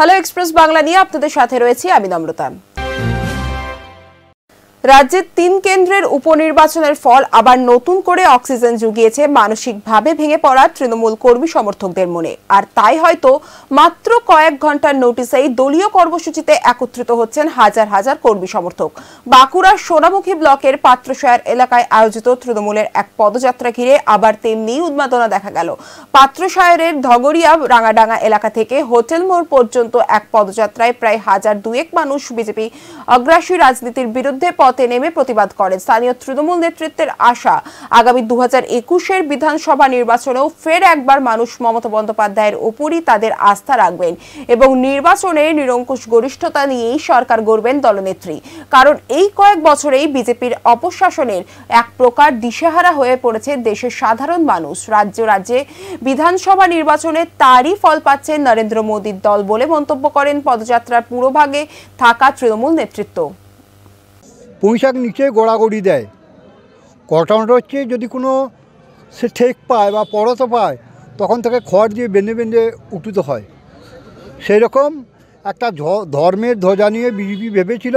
hello express Bangla নিয়ে আপনাদের সাথে রয়েছি আমি নম্রতা রাজ্যের তিন কেন্দ্রের উপনির্বাচনের ফল আবার নতুন করে অক্সিজেন জুগিয়েছে মানসিকভাবে ভেঙে পড়া তৃণমূল কর্মী সমর্থকদের মনে আর তাই হয়তো মাত্র কয়েক ঘন্টার নোটিসেই দলীয় কর্মসূচিতে একত্রিত হচ্ছেন হাজার হাজার কর্মী সমর্থক বাঁকুড়ার সোনামুখী ব্লকের পাত্রশায়ার এলাকায় আয়োজিত তৃণমূলের এক পদযাত্রা ঘিরে আবার তেমনি উন্মাদনা দেখা গেল পাত্রশয়ারের ধগরিয়া রাঙাডাঙ্গা এলাকা থেকে হোটেল মোড় পর্যন্ত এক পদযাত্রায় প্রায় হাজার দুয়েক মানুষ বিজেপি অগ্রাসী রাজনীতির বিরুদ্ধে পথে নেমে প্রতিবাদ করেন স্থানীয় তৃণমূল নেতৃত্বের আশা আগামী দু হাজার একুশের বিধানসভা নির্বাচনেও ফের একবার মানুষ মমতা বন্দ্যোপাধ্যায়ের ওপরই তাদের আস্থা রাখবেন এবং নির্বাচনে নিরঙ্কুশ গরিষ্ঠতা নিয়েই সরকার গড়বেন দলনেত্রী কারণ এই কয়েক বছরেই বিজেপির অপশাসনের এক প্রকার দিশেহারা হয়ে পড়েছে দেশের সাধারণ মানুষ রাজ্য রাজ্যে বিধানসভা নির্বাচনে তারই ফল পাচ্ছেন নরেন্দ্র মোদীর দল বলে মন্তব্য করেন পদযাত্রার পুরোভাগে থাকা তৃণমূল নেতৃত্ব পুঁইশাক নিচে গোড়াগড়ি দেয় কটনটা হচ্ছে যদি কোনো সে ঠেক পায় বা পরত পায় তখন তাকে খড় দিয়ে বেঁধে বেঁধে উঠিত হয় সেই রকম একটা ধর্মের ধ্বজা নিয়ে বিজেপি ভেবেছিল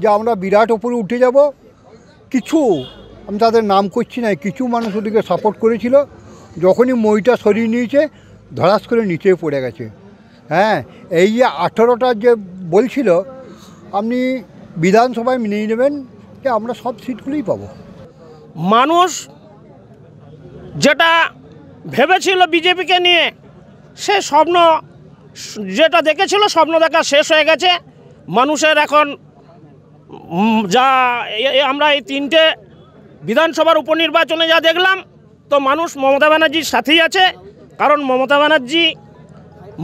যে আমরা বিরাট ওপরে উঠে যাব কিছু আমি তাদের নাম করছি না কিছু মানুষ ওদিকে সাপোর্ট করেছিল যখনই মইটা সরিয়ে নিয়েছে ধরাস করে নিচে পড়ে গেছে হ্যাঁ এই যে আঠেরোটা যে বলছিল আপনি বিধানসভায় নিয়ে নেবেন যে আমরা সব সিটগুলোই পাবো মানুষ যেটা ভেবেছিল বিজেপিকে নিয়ে সে স্বপ্ন যেটা দেখেছিল স্বপ্ন দেখা শেষ হয়ে গেছে মানুষের এখন যা আমরা এই তিনটে বিধানসভার উপনির্বাচনে যা দেখলাম তো মানুষ মমতা ব্যানার্জির সাথেই আছে কারণ মমতা ব্যানার্জি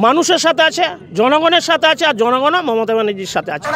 মানুষের সাথে আছে জনগণের সাথে আছে আর জনগণও মমতা ব্যানার্জির সাথে আছে